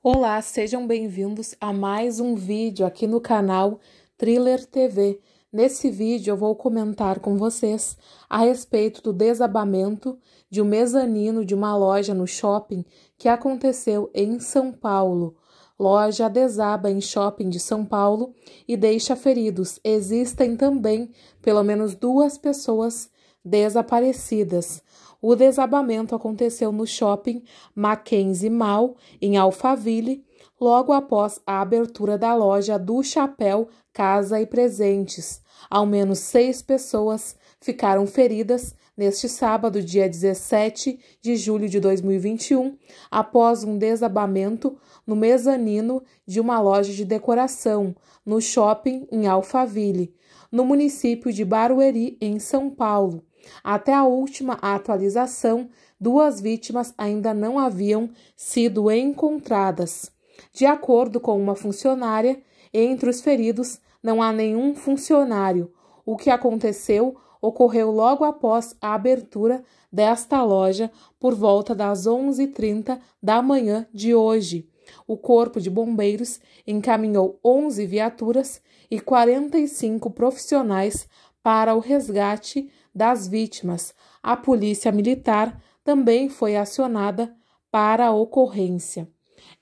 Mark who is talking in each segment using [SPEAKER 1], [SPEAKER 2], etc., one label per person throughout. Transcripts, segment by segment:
[SPEAKER 1] Olá, sejam bem-vindos a mais um vídeo aqui no canal Thriller TV. Nesse vídeo eu vou comentar com vocês a respeito do desabamento de um mezanino de uma loja no shopping que aconteceu em São Paulo. Loja desaba em shopping de São Paulo e deixa feridos. Existem também pelo menos duas pessoas desaparecidas. O desabamento aconteceu no shopping Mackenzie Mall, em Alphaville, logo após a abertura da loja do Chapéu, Casa e Presentes. Ao menos seis pessoas ficaram feridas neste sábado, dia 17 de julho de 2021, após um desabamento no mezanino de uma loja de decoração no shopping em Alphaville, no município de Barueri, em São Paulo. Até a última atualização, duas vítimas ainda não haviam sido encontradas. De acordo com uma funcionária, entre os feridos não há nenhum funcionário. O que aconteceu ocorreu logo após a abertura desta loja, por volta das 11h30 da manhã de hoje. O Corpo de Bombeiros encaminhou 11 viaturas e 45 profissionais para o resgate das vítimas. A Polícia Militar também foi acionada para a ocorrência.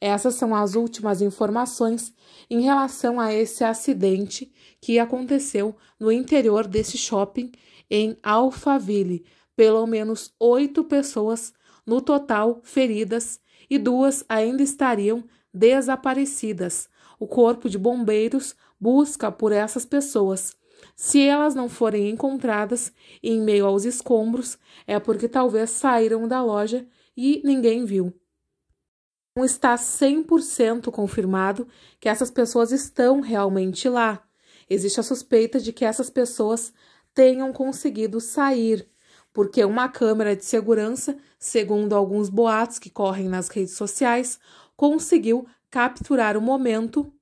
[SPEAKER 1] Essas são as últimas informações em relação a esse acidente que aconteceu no interior desse shopping em Alphaville. Pelo menos oito pessoas no total feridas e duas ainda estariam desaparecidas. O Corpo de Bombeiros busca por essas pessoas. Se elas não forem encontradas em meio aos escombros, é porque talvez saíram da loja e ninguém viu não está 100% confirmado que essas pessoas estão realmente lá. Existe a suspeita de que essas pessoas tenham conseguido sair, porque uma câmera de segurança, segundo alguns boatos que correm nas redes sociais, conseguiu capturar o momento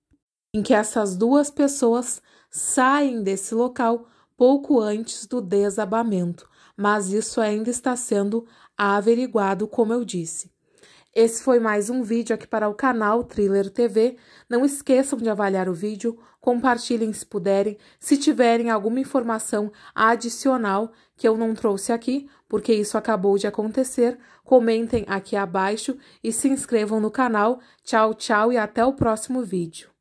[SPEAKER 1] em que essas duas pessoas saem desse local pouco antes do desabamento, mas isso ainda está sendo averiguado, como eu disse. Esse foi mais um vídeo aqui para o canal Thriller TV. Não esqueçam de avaliar o vídeo, compartilhem se puderem. Se tiverem alguma informação adicional que eu não trouxe aqui, porque isso acabou de acontecer, comentem aqui abaixo e se inscrevam no canal. Tchau, tchau e até o próximo vídeo.